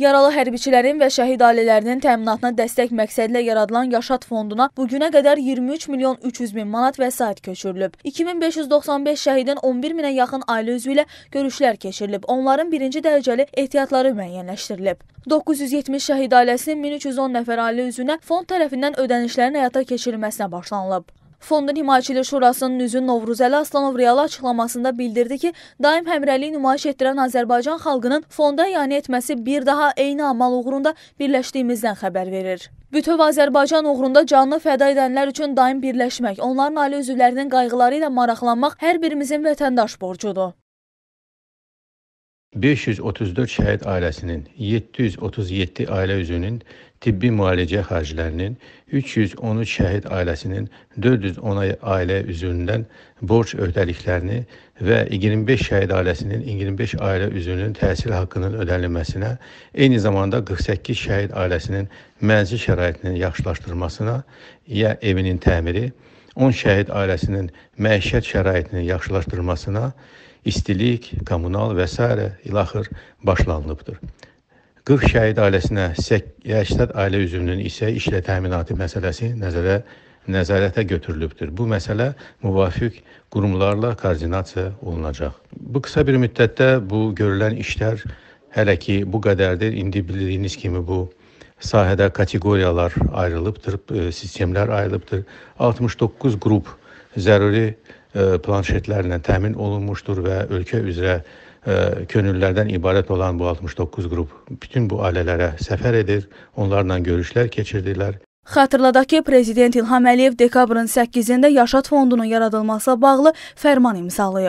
Yaralı hərbiçilərin və şəhid ailələrinin təminatına dəstək məqsədilə yaradılan Yaşad fonduna bu günə qədər 23 milyon 300 min manat vəsait köçürülüb. 2595 şəhidin 11 minə yaxın ailə üzvü ilə görüşlər keçirilib. Onların birinci dərəcəli ehtiyatları müəyyənləşdirilib. 970 şəhid ailəsinin 1310 nəfər ailə üzvünə fond tərəfindən ödənişlərin həyata keçirilməsinə başlanılıb. Fondun Himayəçilik Şurasının üzvü Novruzəli Aslanov realı açıqlamasında bildirdi ki, daim həmrəliyi nümayiş etdirən Azərbaycan xalqının fonda yəni etməsi bir daha eyni amal uğrunda birləşdiyimizdən xəbər verir. Bütöv Azərbaycan uğrunda canını fəda edənlər üçün daim birləşmək, onların ailə üzvlərinin qayğıları ilə maraqlanmaq hər birimizin vətəndaş borcudur. 534 şəhid ailəsinin, 737 ailə üzvünün tibbi müalicə xərclərinin, 313 şəhid ailəsinin 410 ailə üzvündən borc öhdəliklərini və 25 şəhid ailəsinin 25 ailə üzvünün təhsil haqqının ödənilməsinə, eyni zamanda 48 şəhid ailəsinin mənzil şəraitinin yaxşılaşdırılmasına, ya evinin təmiri, 10 şəhid ailəsinin məişət şəraitinin yaxşılaşdırılmasına istilik, kommunal və sairə ilaxır başlanılıbdır. 40 şəhid ailəsinə 80 ailə üzvünün isə işlə təminatı məsələsi nəzərə nəzarətə götürülübdür. Bu məsələ müvafiq qurumlarla koordinasiya olunacaq. Bu qısa bir müddətdə bu görülən işlər hələ ki bu qədərdir. İndi bildiyiniz kimi bu sahədə kateqoriyalar ayrılıbdır, e, sistemlər ayrılıbdır. 69 qrup zəruri e, planşetlərlə təmin olunmuşdur və ölkə üzrə e, könüllülərdən ibarət olan bu 69 qrup bütün bu ailələrə səfər edir, onlarla görüşlər keçirdirlər. Xatırladaq ki, Prezident İlham Əliyev dekabrın 8-də Yaşad Fondunun yaradılması bağlı fərman imzalayıb.